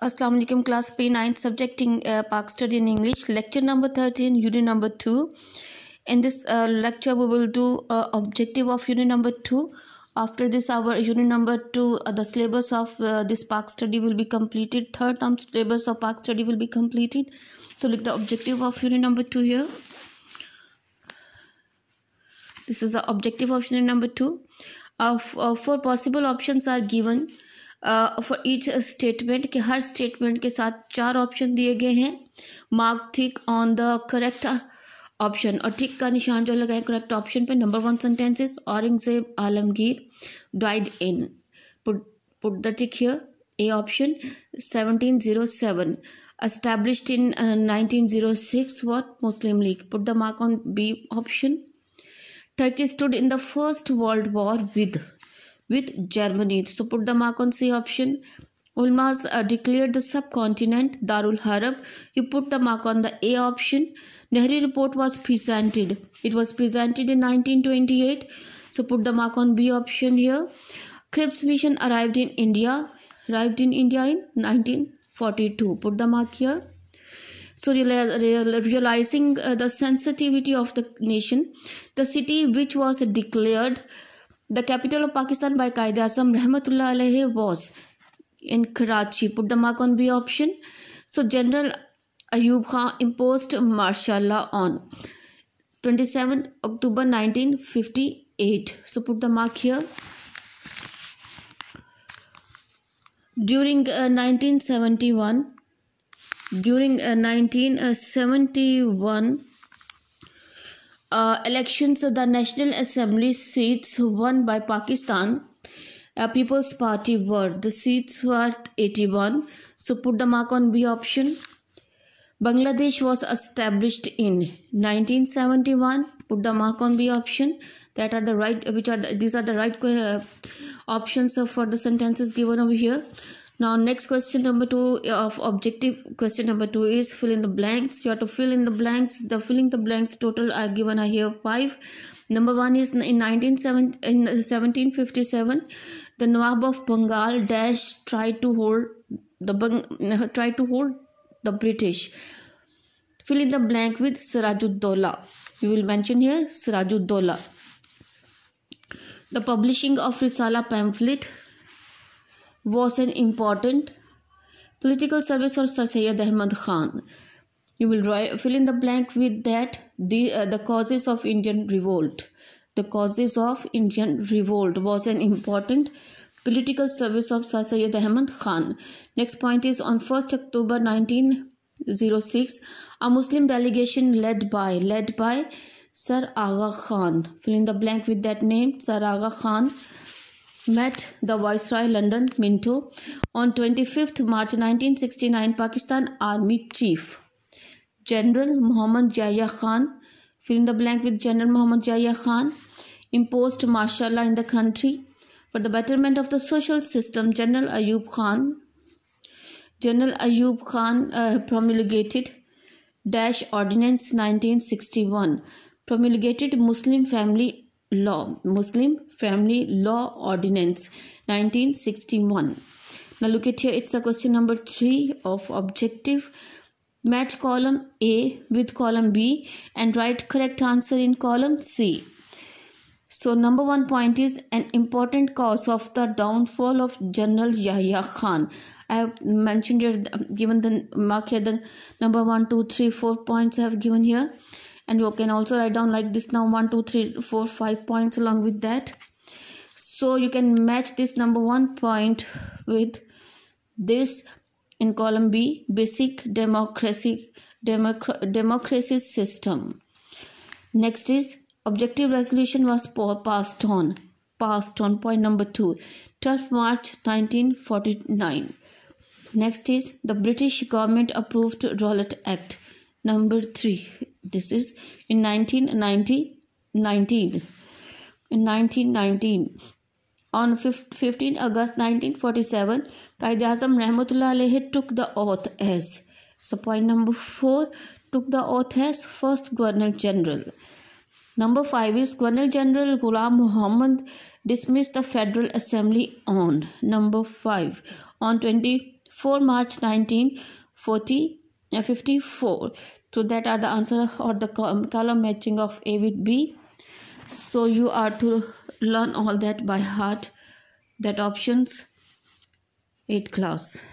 Assalamu alaikum class P9 subject in uh, Park study in English lecture number 13 unit number 2 in this uh, lecture we will do uh, objective of unit number 2 after this our unit number 2 uh, the syllabus of uh, this Park study will be completed third term syllabus of Park study will be completed so look the objective of unit number 2 here this is the objective of unit number 2 uh, uh, four possible options are given for each statement के हर statement के साथ चार option दिए गए हैं mark tick on the correct option और ठीक का निशान जो लगाए करेक्ट ऑप्शन पे number one sentences Aurangzeb Alamgir died in put the tick here A option seventeen zero seven in nineteen zero six what Muslim League put the mark on B option Turkey stood in the first world war with with Germany. So put the mark on C option. Ulmas uh, declared the subcontinent Darul Harab. You put the mark on the A option. Nehru report was presented. It was presented in 1928. So put the mark on B option here. Krebs mission arrived in India. Arrived in India in 1942. Put the mark here. So realizing uh, the sensitivity of the nation, the city which was declared the capital of Pakistan by Quaid Azam रहमत was in Karachi put the mark on B option so general Ayub Khan imposed martial on twenty seven October nineteen fifty eight so put the mark During uh, 1971, during uh, 1971, uh, elections, uh, the National Assembly seats won by Pakistan uh, People's Party were. The seats were 81. So put the mark on B option. Bangladesh was established in 1971. Put the mark on B option. That are the right, which are the, these are the right uh, options uh, for the sentences given over here now next question number two of objective question number two is fill in the blanks you have to fill in the blanks the filling the blanks total are given are here five number one is in 19 in 1757 the nawab of bengal dash tried to hold the Beng tried to hold the british fill in the blank with Sirajuddola. You will mention here Sirajuddola. The publishing of Risala pamphlet was an important political service for Sir Sayyid Ahmad Khan. You will write, fill in the blank with that the, uh, the causes of Indian revolt. The causes of Indian revolt was an important political service of Sir Sayyid Ahmad Khan. Next point is on 1st October 1906, a Muslim delegation led by led by Sir Aga Khan. Fill in the blank with that name, Sir Aga Khan met the Viceroy London Minto on 25 March 1969 Pakistan Army Chief General Muhammad Jaya Khan fill in the blank with General Muhammad Jaya Khan imposed martial law in the country for the betterment of the social system General Ayub Khan General Ayub Khan uh, promulgated dash ordinance 1961 promulgated Muslim family law muslim family law ordinance 1961 now look at here it's a question number 3 of objective match column a with column b and write correct answer in column c so number one point is an important cause of the downfall of General Yahya Khan. I have mentioned here, given the mark here, the number one, two, three, four points I have given here and you can also write down like this now one two three four five points along with that so you can match this number 1 point with this in column B basic democracy democ democracy system next is objective resolution was passed on passed on point number 2 12 March 1949 next is the British government approved Rowlatt Act number 3 this is in 1990, 19, in 1919. On 15 August 1947, Qaid Azam Rahmatullah took the oath as. So point number 4 took the oath as first Governor General. Number 5 is Governor General Ghulam Muhammad dismissed the Federal Assembly on. Number 5 on 24 March 1940. 54 so that are the answer or the column matching of a with b so you are to learn all that by heart that options 8 class